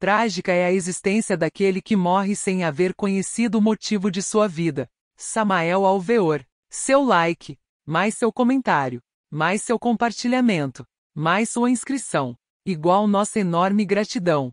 Trágica é a existência daquele que morre sem haver conhecido o motivo de sua vida. Samael Alveor. Seu like, mais seu comentário, mais seu compartilhamento, mais sua inscrição. Igual nossa enorme gratidão.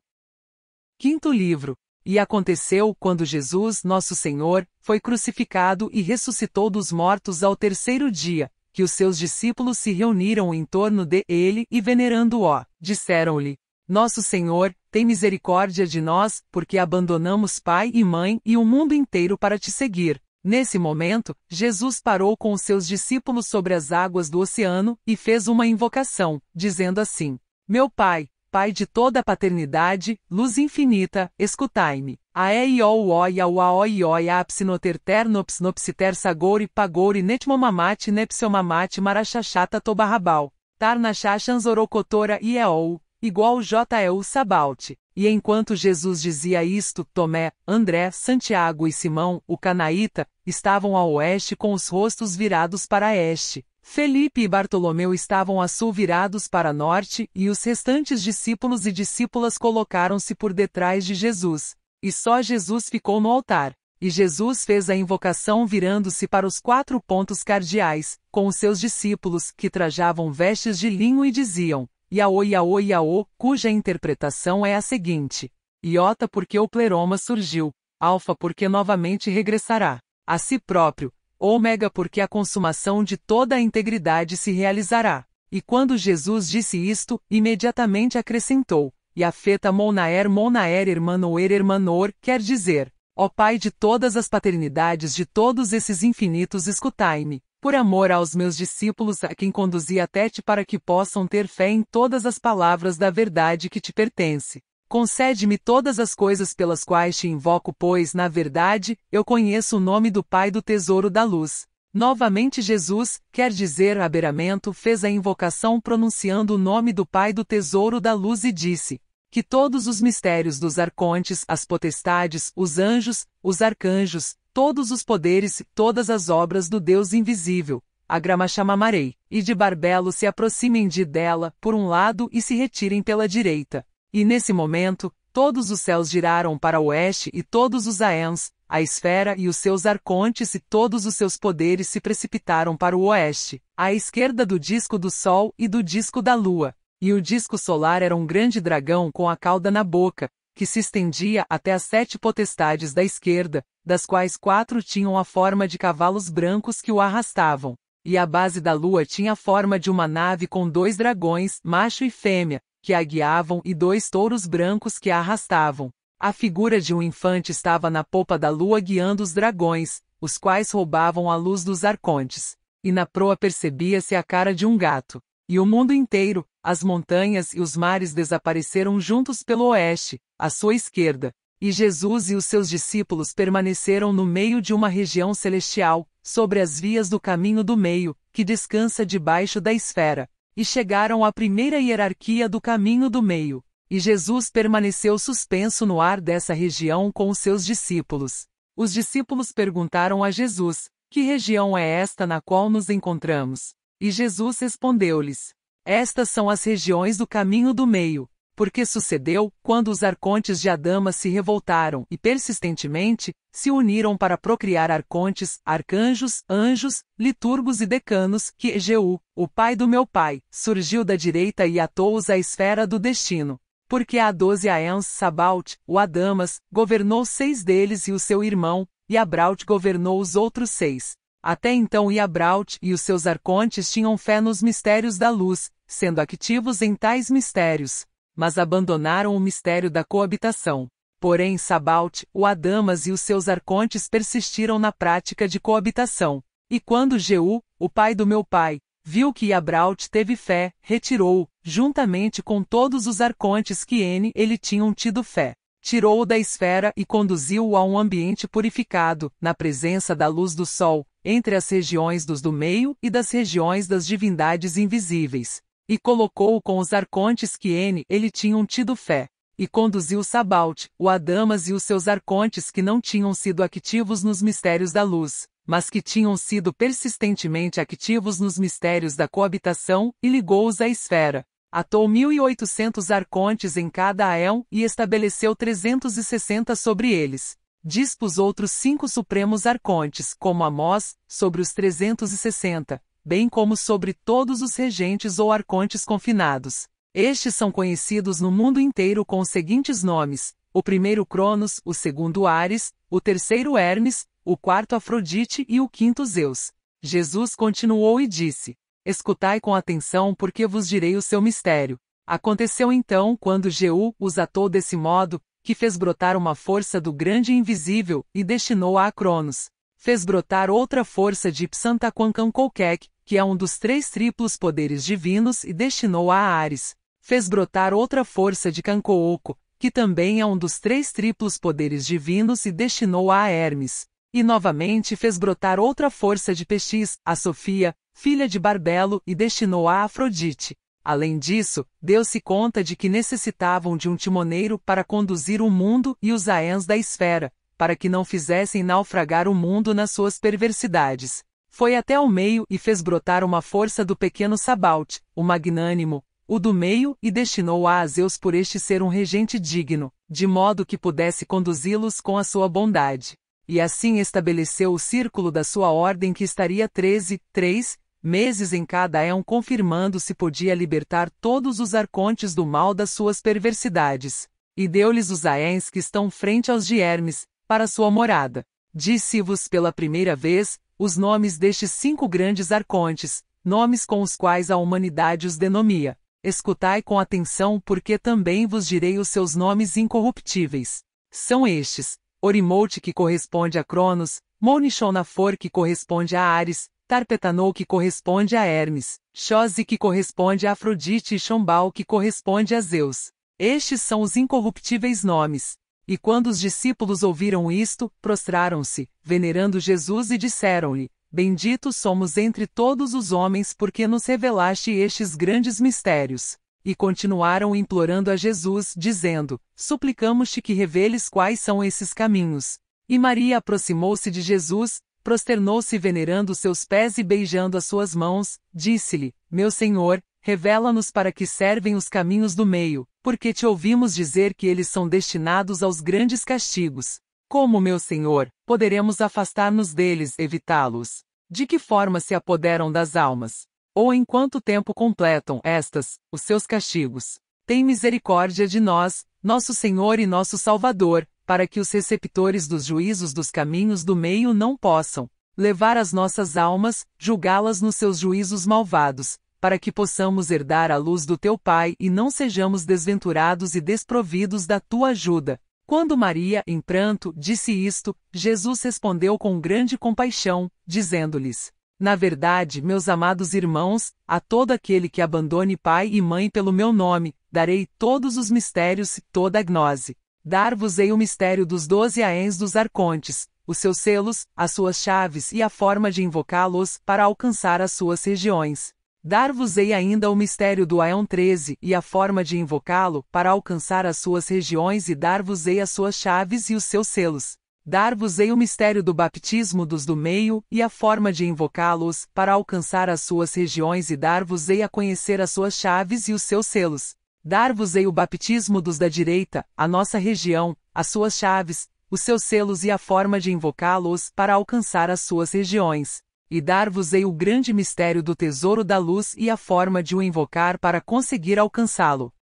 Quinto livro. E aconteceu quando Jesus, nosso Senhor, foi crucificado e ressuscitou dos mortos ao terceiro dia, que os seus discípulos se reuniram em torno de ele e venerando-o, disseram-lhe: Nosso Senhor, tem misericórdia de nós, porque abandonamos pai e mãe e o mundo inteiro para te seguir. Nesse momento, Jesus parou com os seus discípulos sobre as águas do oceano e fez uma invocação, dizendo assim: Meu Pai, Pai de toda a paternidade, luz infinita, escutai-me. Ae iou oi ao aoi oi apsinoter ternops nopsiter sagori pagori netmomamate nepsiomamate marachachata tobarrabal. Tarnachachans orocotora iou igual J.E.U. Sabalte. E enquanto Jesus dizia isto, Tomé, André, Santiago e Simão, o canaíta, estavam a oeste com os rostos virados para este. Felipe e Bartolomeu estavam a sul virados para norte, e os restantes discípulos e discípulas colocaram-se por detrás de Jesus. E só Jesus ficou no altar. E Jesus fez a invocação virando-se para os quatro pontos cardeais, com os seus discípulos, que trajavam vestes de linho e diziam: Yao Yao Yao, cuja interpretação é a seguinte. Iota porque o pleroma surgiu, alfa porque novamente regressará a si próprio, ômega porque a consumação de toda a integridade se realizará. E quando Jesus disse isto, imediatamente acrescentou, e a feta monaer monaer hermanoer hermanor, quer dizer, ó Pai de todas as paternidades de todos esses infinitos escutai-me por amor aos meus discípulos a quem conduzi até ti para que possam ter fé em todas as palavras da verdade que te pertence. Concede-me todas as coisas pelas quais te invoco, pois, na verdade, eu conheço o nome do Pai do Tesouro da Luz. Novamente Jesus, quer dizer aberamento, fez a invocação pronunciando o nome do Pai do Tesouro da Luz e disse, que todos os mistérios dos arcontes, as potestades, os anjos, os arcanjos, todos os poderes e todas as obras do Deus invisível, a Gramachamamarei, e de Barbelo se aproximem de dela, por um lado, e se retirem pela direita. E nesse momento, todos os céus giraram para o oeste e todos os aéns, a esfera e os seus arcontes e todos os seus poderes se precipitaram para o oeste, à esquerda do disco do Sol e do disco da Lua. E o disco solar era um grande dragão com a cauda na boca, que se estendia até as sete potestades da esquerda, das quais quatro tinham a forma de cavalos brancos que o arrastavam, e a base da lua tinha a forma de uma nave com dois dragões, macho e fêmea, que a guiavam e dois touros brancos que a arrastavam. A figura de um infante estava na popa da lua guiando os dragões, os quais roubavam a luz dos arcontes, e na proa percebia-se a cara de um gato. E o mundo inteiro, as montanhas e os mares desapareceram juntos pelo oeste, à sua esquerda, e Jesus e os seus discípulos permaneceram no meio de uma região celestial, sobre as vias do caminho do meio, que descansa debaixo da esfera, e chegaram à primeira hierarquia do caminho do meio. E Jesus permaneceu suspenso no ar dessa região com os seus discípulos. Os discípulos perguntaram a Jesus: Que região é esta na qual nos encontramos? E Jesus respondeu-lhes: Estas são as regiões do caminho do meio. Porque sucedeu, quando os arcontes de Adama se revoltaram e persistentemente se uniram para procriar arcontes, arcanjos, anjos, liturgos e decanos, que Egeu, o pai do meu pai, surgiu da direita e atou-os à esfera do destino. Porque há doze aéns Sabaut, o Adamas, governou seis deles e o seu irmão, e Abraut governou os outros seis. Até então Iabraut e os seus arcontes tinham fé nos mistérios da luz, sendo activos em tais mistérios, mas abandonaram o mistério da coabitação. Porém Sabaut, o Adamas e os seus arcontes persistiram na prática de coabitação. E quando Jeú, o pai do meu pai, viu que Iabraut teve fé, retirou-o, juntamente com todos os arcontes que N ele tinham tido fé. Tirou-o da esfera e conduziu-o a um ambiente purificado, na presença da luz do sol, entre as regiões dos do meio e das regiões das divindades invisíveis, e colocou-o com os arcontes que N ele tinham tido fé, e conduziu Sabaut, o Adamas e os seus arcontes que não tinham sido ativos nos mistérios da luz, mas que tinham sido persistentemente ativos nos mistérios da coabitação, e ligou-os à esfera. Atou 1.800 arcontes em cada aéon e estabeleceu 360 sobre eles, dispus outros cinco supremos arcontes, como Amós, sobre os 360, bem como sobre todos os regentes ou arcontes confinados. Estes são conhecidos no mundo inteiro com os seguintes nomes: o primeiro Cronos, o segundo Ares, o terceiro Hermes, o quarto Afrodite e o quinto Zeus. Jesus continuou e disse: Escutai com atenção, porque vos direi o seu mistério. Aconteceu então, quando Jeú os atou desse modo, que fez brotar uma força do grande invisível, e destinou a Cronos. Fez brotar outra força de Psantaquancancouquec, que é um dos três triplos poderes divinos, e destinou a Ares. Fez brotar outra força de Cancooco, que também é um dos três triplos poderes divinos, e destinou a Hermes. E novamente fez brotar outra força de Pestis, a Sofia, filha de Barbelo, e destinou a Afrodite. Além disso, deu-se conta de que necessitavam de um timoneiro para conduzir o mundo e os aéns da esfera, para que não fizessem naufragar o mundo nas suas perversidades. Foi até o meio e fez brotar uma força do pequeno Sabalt, o magnânimo, o do meio, e destinou a Zeus por este ser um regente digno, de modo que pudesse conduzi-los com a sua bondade. E assim estabeleceu o círculo da sua ordem que estaria 13, 3, meses em cada éon confirmando se podia libertar todos os arcontes do mal das suas perversidades. E deu-lhes os aéns que estão frente aos germes, para sua morada. Disse-vos pela primeira vez, os nomes destes cinco grandes arcontes, nomes com os quais a humanidade os denomia. Escutai com atenção, porque também vos direi os seus nomes incorruptíveis. São estes: Orimote, que corresponde a Cronos, Monishonafor, que corresponde a Ares, Tarpetanou que corresponde a Hermes, Chose que corresponde a Afrodite e Chombal que corresponde a Zeus. Estes são os incorruptíveis nomes. E quando os discípulos ouviram isto, prostraram-se, venerando Jesus e disseram-lhe: Bendito somos entre todos os homens porque nos revelaste estes grandes mistérios. E continuaram implorando a Jesus, dizendo: Suplicamos-te que reveles quais são esses caminhos. E Maria aproximou-se de Jesus, prosternou-se venerando seus pés e beijando as suas mãos, disse-lhe: Meu senhor, revela-nos para que servem os caminhos do meio, porque te ouvimos dizer que eles são destinados aos grandes castigos. Como, meu senhor, poderemos afastar-nos deles, evitá-los? De que forma se apoderam das almas? Ou em quanto tempo completam estas, os seus castigos? Tem misericórdia de nós, nosso Senhor e nosso Salvador, para que os receptores dos juízos dos caminhos do meio não possam levar as nossas almas, julgá-las nos seus juízos malvados, para que possamos herdar a luz do teu Pai e não sejamos desventurados e desprovidos da tua ajuda. Quando Maria, em pranto, disse isto, Jesus respondeu com grande compaixão, dizendo-lhes: Na verdade, meus amados irmãos, a todo aquele que abandone pai e mãe pelo meu nome, darei todos os mistérios e toda a gnose. Dar-vos-ei o mistério dos doze aéns dos arcontes, os seus selos, as suas chaves e a forma de invocá-los para alcançar as suas regiões. Dar-vos-ei ainda o mistério do Aeon 13 e a forma de invocá-lo para alcançar as suas regiões e dar-vos-ei as suas chaves e os seus selos. Dar-vos-ei o mistério do baptismo dos do meio e a forma de invocá-los para alcançar as suas regiões e dar-vos-ei a conhecer as suas chaves e os seus selos. Dar-vos-ei o baptismo dos da direita, a nossa região, as suas chaves, os seus selos e a forma de invocá-los para alcançar as suas regiões. E dar-vos-ei o grande mistério do tesouro da luz e a forma de o invocar para conseguir alcançá-lo.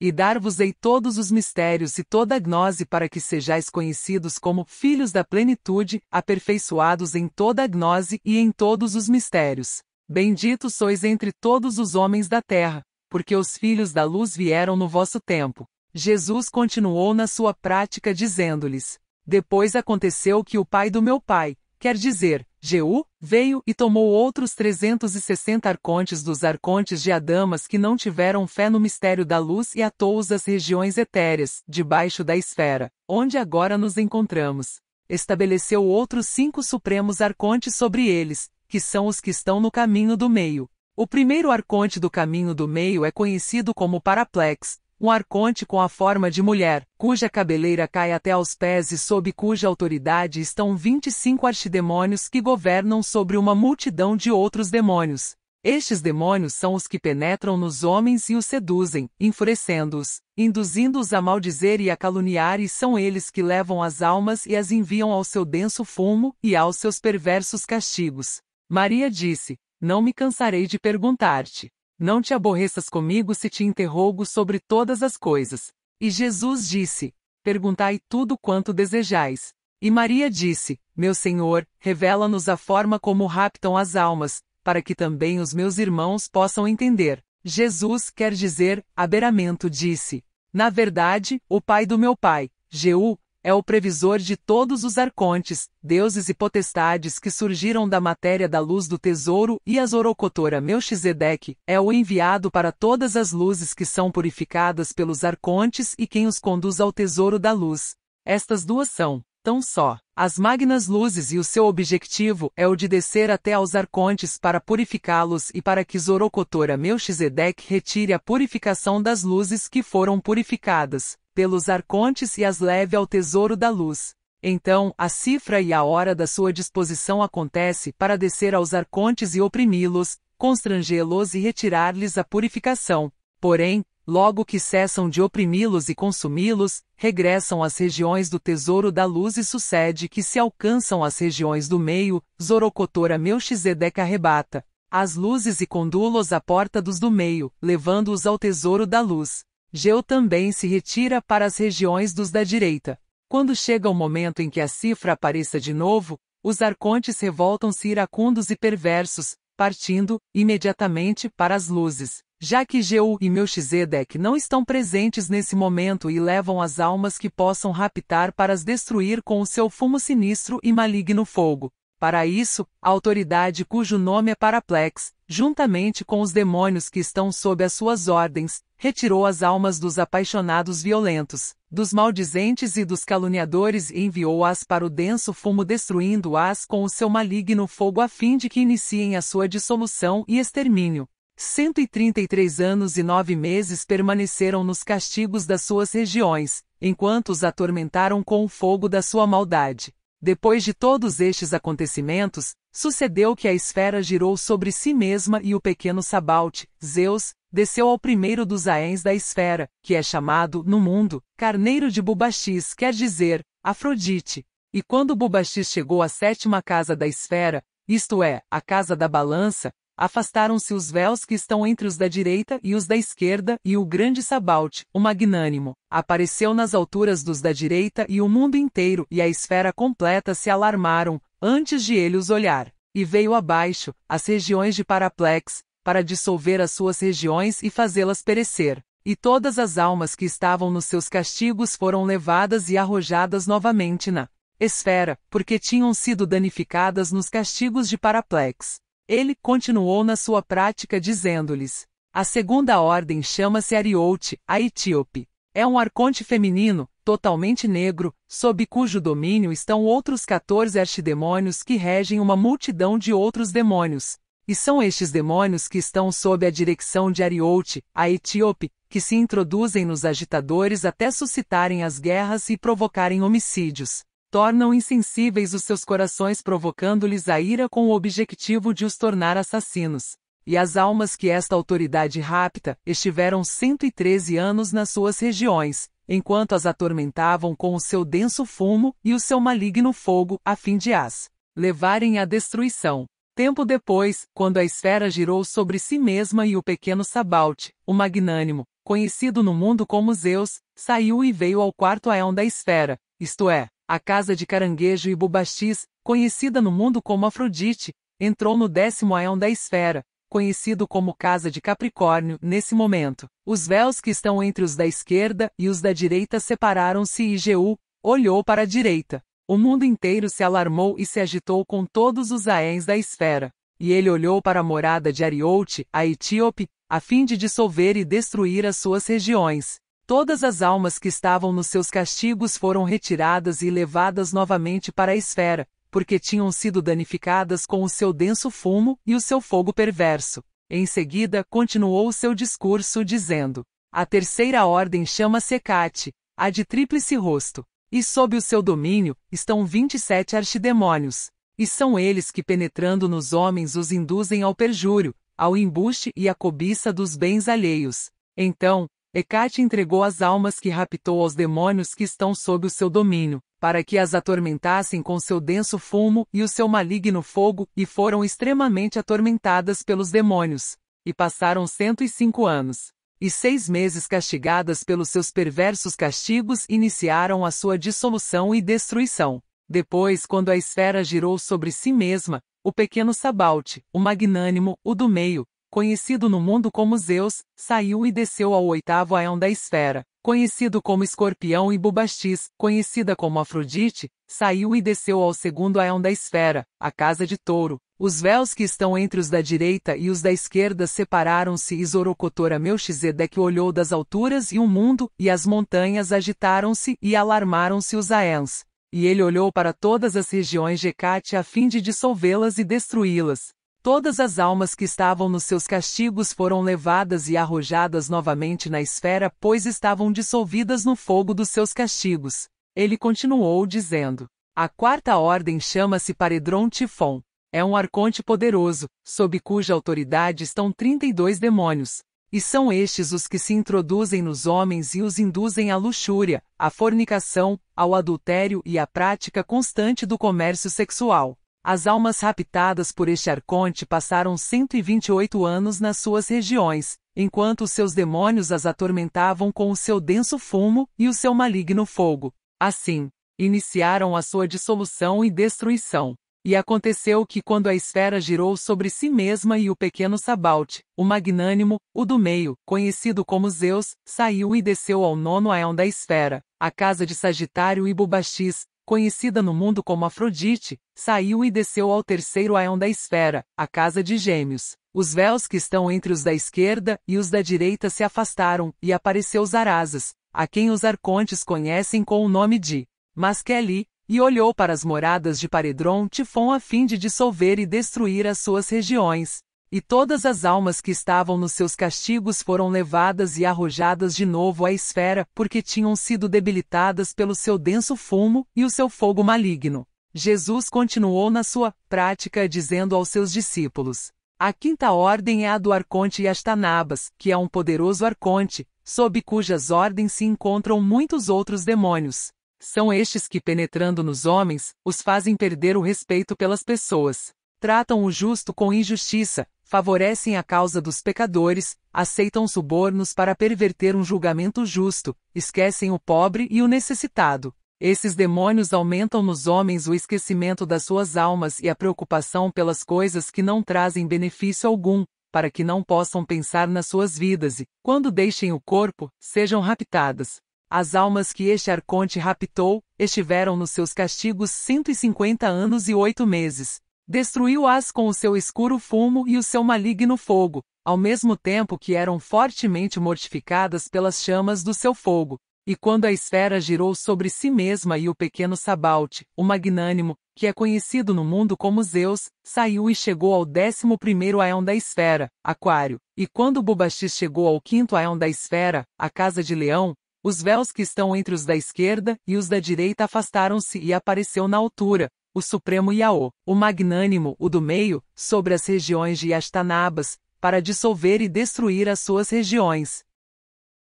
E dar-vos-ei todos os mistérios e toda a gnose para que sejais conhecidos como filhos da plenitude, aperfeiçoados em toda a gnose e em todos os mistérios. Bendito sois entre todos os homens da terra, porque os filhos da luz vieram no vosso tempo. Jesus continuou na sua prática dizendo-lhes: Depois aconteceu que o pai do meu pai, quer dizer, Jeú, veio e tomou outros 360 arcontes dos arcontes de Adamas que não tiveram fé no mistério da luz e atou-os às regiões etéreas, debaixo da esfera, onde agora nos encontramos. Estabeleceu outros cinco supremos arcontes sobre eles, que são os que estão no caminho do meio, o primeiro arconte do caminho do meio é conhecido como paraplex, um arconte com a forma de mulher, cuja cabeleira cai até aos pés e sob cuja autoridade estão 25 archidemônios que governam sobre uma multidão de outros demônios. Estes demônios são os que penetram nos homens e os seduzem, enfurecendo-os, induzindo-os a maldizer e a caluniar, e são eles que levam as almas e as enviam ao seu denso fumo e aos seus perversos castigos. Maria disse: não me cansarei de perguntar-te. Não te aborreças comigo se te interrogo sobre todas as coisas. E Jesus disse: Perguntai tudo quanto desejais. E Maria disse: Meu Senhor, revela-nos a forma como raptam as almas, para que também os meus irmãos possam entender. Jesus quer dizer, Aberamento disse. Na verdade, o pai do meu pai, Jeú, é o previsor de todos os arcontes, deuses e potestades que surgiram da matéria da luz do tesouro e a Zorocotora Melchizedek, é o enviado para todas as luzes que são purificadas pelos arcontes e quem os conduz ao tesouro da luz. Estas duas são, tão só, as magnas luzes e o seu objetivo é o de descer até aos arcontes para purificá-los e para que Zorocotora Melchizedek retire a purificação das luzes que foram purificadas pelos arcontes e as leve ao tesouro da luz. Então, a cifra e a hora da sua disposição acontece para descer aos arcontes e oprimi-los, constrangê-los e retirar-lhes a purificação. Porém, logo que cessam de oprimi-los e consumi-los, regressam às regiões do tesouro da luz e sucede que se alcançam as regiões do meio, Zorocotora Melchizedek arrebata as luzes e condu-los à porta dos do meio, levando-os ao tesouro da luz. Geu também se retira para as regiões dos da direita. Quando chega o momento em que a cifra apareça de novo, os arcontes revoltam-se iracundos e perversos, partindo, imediatamente, para as luzes. Já que Geu e Melchizedek não estão presentes nesse momento e levam as almas que possam raptar para as destruir com o seu fumo sinistro e maligno fogo. Para isso, a autoridade cujo nome é Paraplex, juntamente com os demônios que estão sob as suas ordens, retirou as almas dos apaixonados violentos, dos maldizentes e dos caluniadores e enviou-as para o denso fumo, destruindo-as com o seu maligno fogo a fim de que iniciem a sua dissolução e extermínio. 133 anos e nove meses permaneceram nos castigos das suas regiões, enquanto os atormentaram com o fogo da sua maldade. Depois de todos estes acontecimentos, sucedeu que a esfera girou sobre si mesma e o pequeno Sabalt, Zeus, desceu ao primeiro dos aéns da esfera, que é chamado, no mundo, Carneiro de Bubastis, quer dizer, Afrodite. E quando Bubastis chegou à sétima casa da esfera, isto é, a casa da balança, afastaram-se os véus que estão entre os da direita e os da esquerda, e o grande Sabalte, o magnânimo, apareceu nas alturas dos da direita e o mundo inteiro e a esfera completa se alarmaram, antes de ele os olhar. E veio abaixo, as regiões de Paraplex, para dissolver as suas regiões e fazê-las perecer. E todas as almas que estavam nos seus castigos foram levadas e arrojadas novamente na esfera, porque tinham sido danificadas nos castigos de Paraplex. Ele continuou na sua prática dizendo-lhes: A segunda ordem chama-se Ariote, a Etíope. É um arconte feminino, totalmente negro, sob cujo domínio estão outros 14 archidemônios que regem uma multidão de outros demônios. E são estes demônios que estão sob a direção de Ariote, a Etíope, que se introduzem nos agitadores até suscitarem as guerras e provocarem homicídios tornam insensíveis os seus corações provocando-lhes a ira com o objetivo de os tornar assassinos. E as almas que esta autoridade rapta estiveram 113 anos nas suas regiões, enquanto as atormentavam com o seu denso fumo e o seu maligno fogo, a fim de as levarem à destruição. Tempo depois, quando a esfera girou sobre si mesma e o pequeno Sabalt, o magnânimo, conhecido no mundo como Zeus, saiu e veio ao quarto aéon da esfera, isto é, a casa de caranguejo e bubastis, conhecida no mundo como Afrodite, entrou no décimo aéon da esfera, conhecido como Casa de Capricórnio, nesse momento. Os véus que estão entre os da esquerda e os da direita separaram-se e Geu olhou para a direita. O mundo inteiro se alarmou e se agitou com todos os aéns da esfera. E ele olhou para a morada de Ariote, a etíope, a fim de dissolver e destruir as suas regiões. Todas as almas que estavam nos seus castigos foram retiradas e levadas novamente para a esfera, porque tinham sido danificadas com o seu denso fumo e o seu fogo perverso. Em seguida, continuou seu discurso dizendo: A terceira ordem chama-se Cate, a de tríplice rosto, e sob o seu domínio estão 27 archidemônios, e são eles que penetrando nos homens os induzem ao perjúrio, ao embuste e à cobiça dos bens alheios. Então, Hecate entregou as almas que raptou aos demônios que estão sob o seu domínio, para que as atormentassem com seu denso fumo e o seu maligno fogo, e foram extremamente atormentadas pelos demônios. E passaram cento e cinco anos. E seis meses castigadas pelos seus perversos castigos iniciaram a sua dissolução e destruição. Depois, quando a esfera girou sobre si mesma, o pequeno Sabalte, o magnânimo, o do meio, conhecido no mundo como Zeus, saiu e desceu ao oitavo aéon da esfera, conhecido como Escorpião e Bubastis, conhecida como Afrodite, saiu e desceu ao segundo aéon da esfera, a casa de touro. Os véus que estão entre os da direita e os da esquerda separaram-se e Zorocotora Melchizedek olhou das alturas e o mundo, e as montanhas agitaram-se e alarmaram-se os aéons. E ele olhou para todas as regiões de Hecate a fim de dissolvê-las e destruí-las. Todas as almas que estavam nos seus castigos foram levadas e arrojadas novamente na esfera, pois estavam dissolvidas no fogo dos seus castigos. Ele continuou dizendo: A quarta ordem chama-se Paredron Tifon. É um arconte poderoso, sob cuja autoridade estão 32 demônios. E são estes os que se introduzem nos homens e os induzem à luxúria, à fornicação, ao adultério e à prática constante do comércio sexual. As almas raptadas por este arconte passaram 128 anos nas suas regiões, enquanto seus demônios as atormentavam com o seu denso fumo e o seu maligno fogo. Assim, iniciaram a sua dissolução e destruição. E aconteceu que quando a esfera girou sobre si mesma e o pequeno sabalt, o magnânimo, o do meio, conhecido como Zeus, saiu e desceu ao nono aéon da esfera, a casa de Sagitário e Bubastis conhecida no mundo como Afrodite, saiu e desceu ao terceiro aéon da esfera, a casa de gêmeos. Os véus que estão entre os da esquerda e os da direita se afastaram, e apareceu Zarazas, a quem os arcontes conhecem com o nome de Maskeli, e olhou para as moradas de Paredron Tifon a fim de dissolver e destruir as suas regiões, e todas as almas que estavam nos seus castigos foram levadas e arrojadas de novo à esfera, porque tinham sido debilitadas pelo seu denso fumo e o seu fogo maligno. Jesus continuou na sua prática dizendo aos seus discípulos: A quinta ordem é a do arconte Yastanabas, que é um poderoso arconte, sob cujas ordens se encontram muitos outros demônios. São estes que, penetrando nos homens, os fazem perder o respeito pelas pessoas tratam o justo com injustiça, favorecem a causa dos pecadores, aceitam subornos para perverter um julgamento justo, esquecem o pobre e o necessitado. Esses demônios aumentam nos homens o esquecimento das suas almas e a preocupação pelas coisas que não trazem benefício algum, para que não possam pensar nas suas vidas e, quando deixem o corpo, sejam raptadas. As almas que este arconte raptou estiveram nos seus castigos 150 anos e oito meses, Destruiu-as com o seu escuro fumo e o seu maligno fogo, ao mesmo tempo que eram fortemente mortificadas pelas chamas do seu fogo. E quando a esfera girou sobre si mesma e o pequeno Sabaut, o magnânimo, que é conhecido no mundo como Zeus, saiu e chegou ao décimo primeiro aeon da esfera, Aquário. E quando Bubastis chegou ao quinto aéon da esfera, a Casa de Leão, os véus que estão entre os da esquerda e os da direita afastaram-se e apareceu na altura, o Supremo Yao, o magnânimo, o do meio, sobre as regiões de Yastanabas, para dissolver e destruir as suas regiões.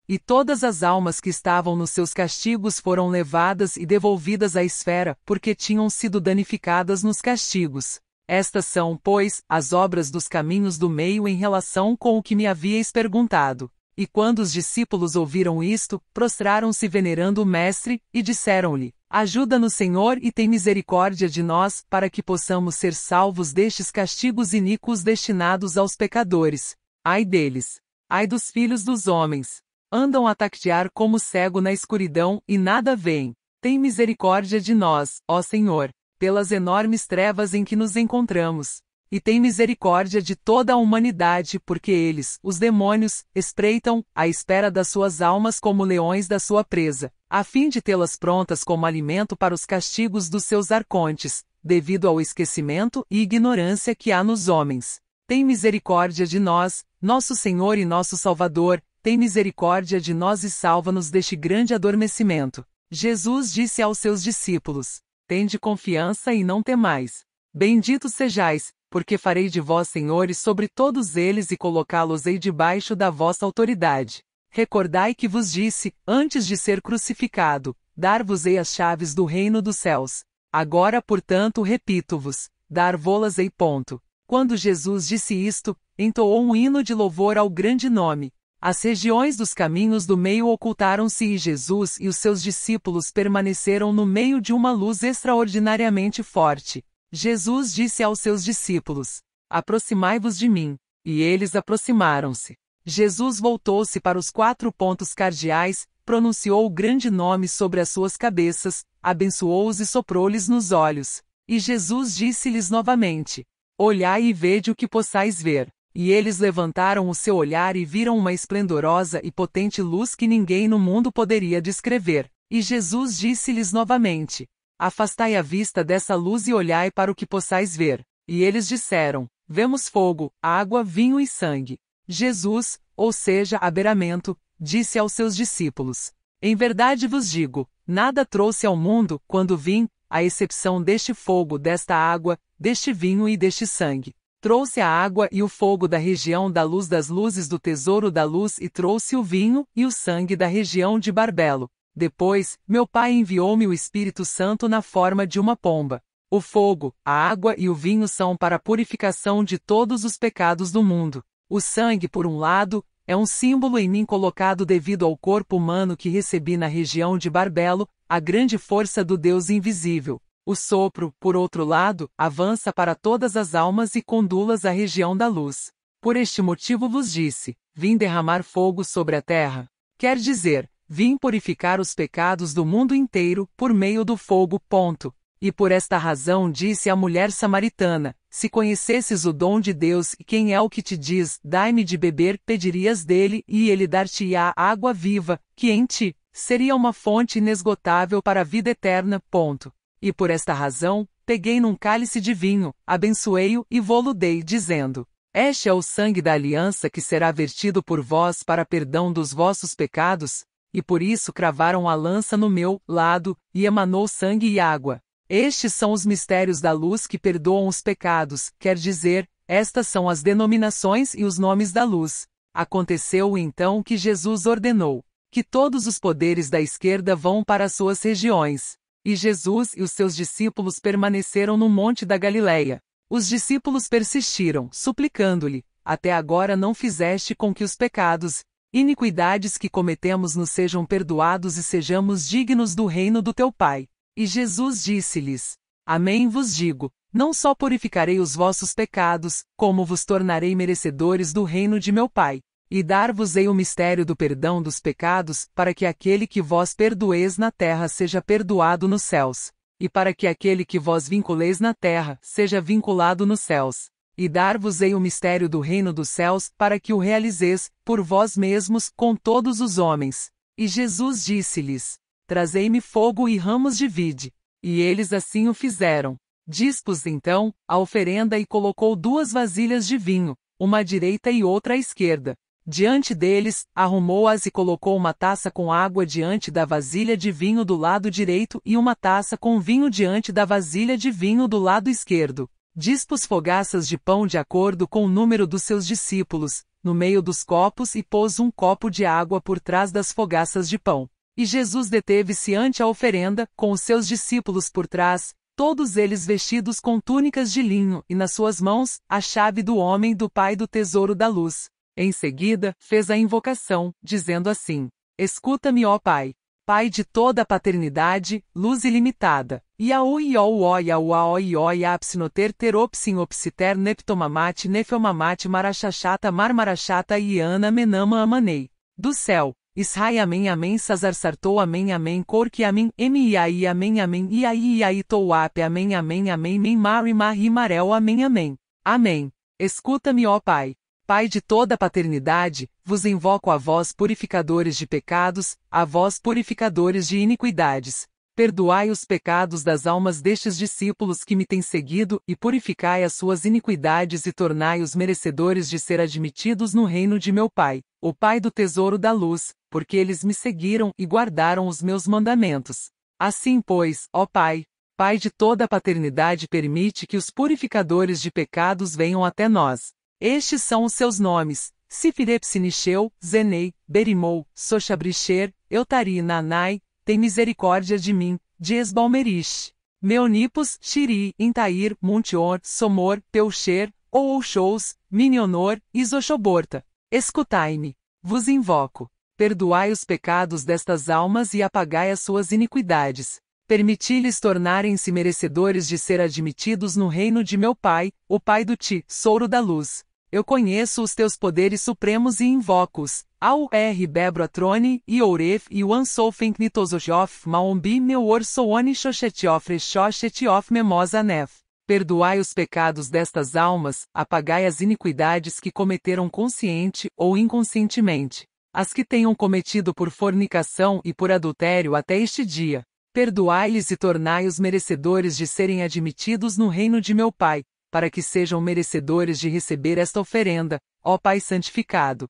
E todas as almas que estavam nos seus castigos foram levadas e devolvidas à esfera, porque tinham sido danificadas nos castigos. Estas são, pois, as obras dos caminhos do meio em relação com o que me havíeis perguntado. E quando os discípulos ouviram isto, prostraram-se venerando o Mestre, e disseram-lhe: Ajuda-nos, Senhor, e tem misericórdia de nós, para que possamos ser salvos destes castigos iníquos destinados aos pecadores. Ai deles! Ai dos filhos dos homens! Andam a tactear como cego na escuridão, e nada veem. Tem misericórdia de nós, ó Senhor, pelas enormes trevas em que nos encontramos. E tem misericórdia de toda a humanidade, porque eles, os demônios, espreitam, à espera das suas almas como leões da sua presa, a fim de tê-las prontas como alimento para os castigos dos seus arcontes, devido ao esquecimento e ignorância que há nos homens. Tem misericórdia de nós, nosso Senhor e nosso Salvador, tem misericórdia de nós e salva-nos deste grande adormecimento. Jesus disse aos seus discípulos: Tende confiança e não temais. Bendito sejais, porque farei de vós senhores sobre todos eles e colocá-los-ei debaixo da vossa autoridade. Recordai que vos disse, antes de ser crucificado, dar-vos-ei as chaves do reino dos céus. Agora, portanto, repito-vos, vos ei ponto. Quando Jesus disse isto, entoou um hino de louvor ao grande nome. As regiões dos caminhos do meio ocultaram-se e Jesus e os seus discípulos permaneceram no meio de uma luz extraordinariamente forte. Jesus disse aos seus discípulos: Aproximai-vos de mim. E eles aproximaram-se. Jesus voltou-se para os quatro pontos cardeais, pronunciou o grande nome sobre as suas cabeças, abençoou-os e soprou-lhes nos olhos. E Jesus disse-lhes novamente: Olhai e vede o que possais ver. E eles levantaram o seu olhar e viram uma esplendorosa e potente luz que ninguém no mundo poderia descrever. E Jesus disse-lhes novamente: Afastai a vista dessa luz e olhai para o que possais ver. E eles disseram: Vemos fogo, água, vinho e sangue. Jesus, ou seja, aberamento, disse aos seus discípulos: Em verdade vos digo, nada trouxe ao mundo, quando vim, à exceção deste fogo, desta água, deste vinho e deste sangue. Trouxe a água e o fogo da região da luz das luzes do tesouro da luz e trouxe o vinho e o sangue da região de Barbelo. Depois, meu pai enviou-me o Espírito Santo na forma de uma pomba. O fogo, a água e o vinho são para a purificação de todos os pecados do mundo. O sangue, por um lado, é um símbolo em mim colocado devido ao corpo humano que recebi na região de Barbelo, a grande força do Deus invisível. O sopro, por outro lado, avança para todas as almas e condulas à região da luz. Por este motivo vos disse: vim derramar fogo sobre a terra. Quer dizer, Vim purificar os pecados do mundo inteiro por meio do fogo. Ponto. E por esta razão disse a mulher samaritana: Se conhecesses o dom de Deus e quem é o que te diz, dai-me de beber, pedirias dele, e ele dar-te-á água viva, que em ti seria uma fonte inesgotável para a vida eterna. Ponto. E por esta razão, peguei num cálice de vinho, abençoei-o e vou-lo dei, dizendo: Este é o sangue da aliança que será vertido por vós para perdão dos vossos pecados, e por isso cravaram a lança no meu lado, e emanou sangue e água. Estes são os mistérios da luz que perdoam os pecados, quer dizer, estas são as denominações e os nomes da luz. Aconteceu então que Jesus ordenou que todos os poderes da esquerda vão para suas regiões. E Jesus e os seus discípulos permaneceram no monte da Galileia. Os discípulos persistiram, suplicando-lhe: Até agora não fizeste com que os pecados, iniquidades que cometemos nos sejam perdoados e sejamos dignos do reino do teu Pai. E Jesus disse-lhes: Amém vos digo, não só purificarei os vossos pecados, como vos tornarei merecedores do reino de meu Pai. E dar-vos-ei o mistério do perdão dos pecados, para que aquele que vós perdoeis na terra seja perdoado nos céus, e para que aquele que vós vinculeis na terra seja vinculado nos céus. E dar-vos-ei o mistério do reino dos céus, para que o realizeis, por vós mesmos, com todos os homens. E Jesus disse-lhes: Trazei-me fogo e ramos de vide. E eles assim o fizeram. Dispus então a oferenda e colocou duas vasilhas de vinho, uma à direita e outra à esquerda. Diante deles, arrumou-as e colocou uma taça com água diante da vasilha de vinho do lado direito e uma taça com vinho diante da vasilha de vinho do lado esquerdo. Dispus fogaças de pão de acordo com o número dos seus discípulos, no meio dos copos e pôs um copo de água por trás das fogaças de pão. E Jesus deteve-se ante a oferenda, com os seus discípulos por trás, todos eles vestidos com túnicas de linho, e nas suas mãos, a chave do homem do Pai do Tesouro da Luz. Em seguida, fez a invocação, dizendo assim: Escuta-me, ó Pai, Pai de toda a paternidade, luz ilimitada. Iau iau o iau ao iau iapsinoter teropsin opsiter neptomamate nefeomamate marachachata marmarachata iana menama amanei. Do céu. Israel amém amém Sazar sartou amém amém Corque amém miai amém amém Iai Iai Touap amém amém amém Mem Mari Mari Marel amém amém. Amém. Escuta-me ó Pai. Pai de toda a paternidade, vos invoco a vós purificadores de pecados, a vós purificadores de iniquidades. Perdoai os pecados das almas destes discípulos que me têm seguido e purificai as suas iniquidades e tornai-os merecedores de ser admitidos no reino de meu Pai, o Pai do tesouro da luz, porque eles me seguiram e guardaram os meus mandamentos. Assim, pois, ó Pai, Pai de toda a paternidade, permite que os purificadores de pecados venham até nós estes são os seus nomes: Sifirepsinicheu, Zenei, Berimou, Sochabricher, Eutari Nanai, tem misericórdia de mim, de Esbalmerich. Meonipos, Xiri, Intair, Montior, Somor, Peucher, Ouxous, Minionor, Isochoborta. Escutai-me. Vos invoco. Perdoai os pecados destas almas e apagai as suas iniquidades. Permiti-lhes tornarem-se merecedores de ser admitidos no reino de meu Pai, o Pai do Ti, Souro da Luz. Eu conheço os teus poderes supremos e invoco-os. Aur Bebrotrone, Ioref e Wansofen Knitozojof Maombi meu Orsoone Xoxetiof Rexoxetiof Memozanef. Perdoai os pecados destas almas, apagai as iniquidades que cometeram consciente ou inconscientemente. As que tenham cometido por fornicação e por adultério até este dia. Perdoai-lhes e tornai-os merecedores de serem admitidos no reino de meu Pai, para que sejam merecedores de receber esta oferenda, ó Pai santificado.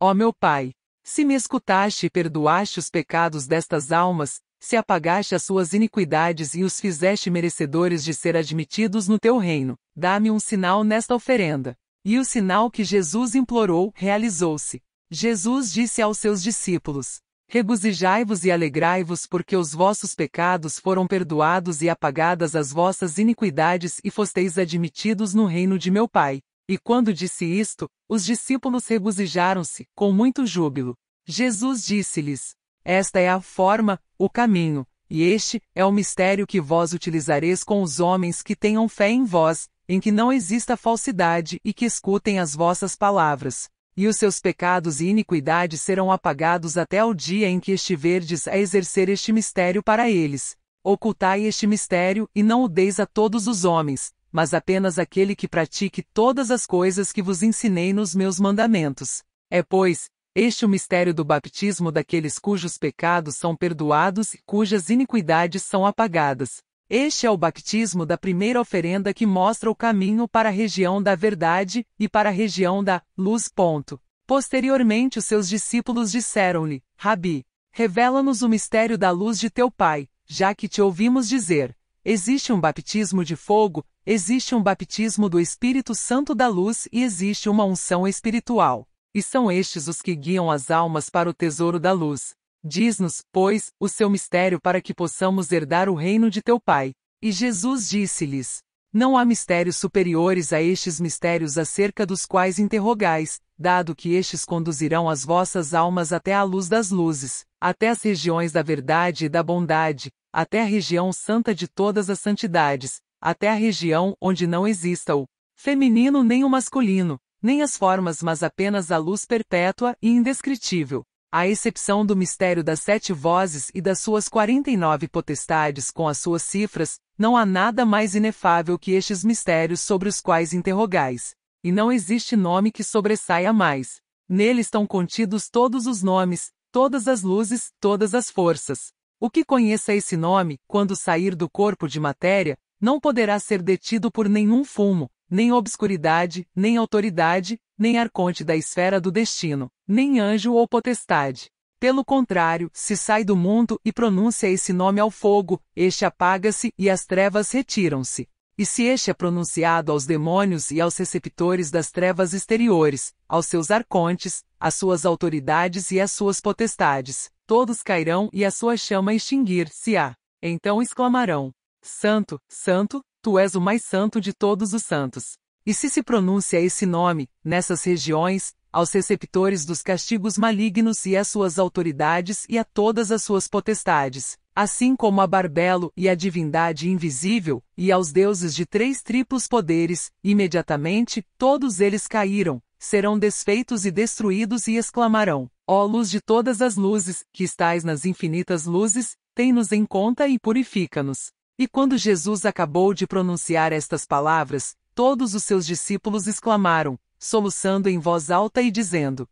Ó meu Pai, se me escutaste e perdoaste os pecados destas almas, se apagaste as suas iniquidades e os fizeste merecedores de ser admitidos no teu reino, dá-me um sinal nesta oferenda. E o sinal que Jesus implorou realizou-se. Jesus disse aos seus discípulos: Regozijai-vos e alegrai-vos, porque os vossos pecados foram perdoados e apagadas as vossas iniquidades e fosteis admitidos no reino de meu Pai. E quando disse isto, os discípulos regozijaram-se, com muito júbilo. Jesus disse-lhes: Esta é a forma, o caminho, e este é o mistério que vós utilizareis com os homens que tenham fé em vós, em que não exista falsidade e que escutem as vossas palavras. E os seus pecados e iniquidades serão apagados até o dia em que estiverdes a exercer este mistério para eles. Ocultai este mistério, e não o deis a todos os homens, mas apenas aquele que pratique todas as coisas que vos ensinei nos meus mandamentos. É, pois, este o mistério do baptismo daqueles cujos pecados são perdoados e cujas iniquidades são apagadas. Este é o baptismo da primeira oferenda que mostra o caminho para a região da verdade e para a região da luz. Ponto. Posteriormente, os seus discípulos disseram-lhe: Rabi, revela-nos o mistério da luz de teu Pai, já que te ouvimos dizer: Existe um baptismo de fogo, existe um baptismo do Espírito Santo da luz e existe uma unção espiritual. E são estes os que guiam as almas para o tesouro da luz. Diz-nos, pois, o seu mistério para que possamos herdar o reino de teu Pai. E Jesus disse-lhes: Não há mistérios superiores a estes mistérios acerca dos quais interrogais, dado que estes conduzirão as vossas almas até à luz das luzes, até as regiões da verdade e da bondade, até a região santa de todas as santidades, até a região onde não exista o feminino nem o masculino, nem as formas, mas apenas a luz perpétua e indescritível à exceção do mistério das sete vozes e das suas quarenta e nove potestades com as suas cifras, não há nada mais inefável que estes mistérios sobre os quais interrogais, e não existe nome que sobressaia mais. Nele estão contidos todos os nomes, todas as luzes, todas as forças. O que conheça esse nome, quando sair do corpo de matéria, não poderá ser detido por nenhum fumo, nem obscuridade, nem autoridade, nem arconte da esfera do destino, nem anjo ou potestade. Pelo contrário, se sai do mundo e pronuncia esse nome ao fogo, este apaga-se e as trevas retiram-se. E se este é pronunciado aos demônios e aos receptores das trevas exteriores, aos seus arcontes, às suas autoridades e às suas potestades, todos cairão e a sua chama extinguir-se-á. Então exclamarão: Santo, Santo, Tu és o mais santo de todos os santos. E se se pronuncia esse nome, nessas regiões, aos receptores dos castigos malignos e às suas autoridades e a todas as suas potestades, assim como a Barbelo e a divindade invisível, e aos deuses de três triplos poderes, imediatamente, todos eles caíram, serão desfeitos e destruídos e exclamarão, ó luz de todas as luzes, que estais nas infinitas luzes, tem-nos em conta e purifica-nos. E quando Jesus acabou de pronunciar estas palavras, todos os seus discípulos exclamaram, soluçando em voz alta e dizendo: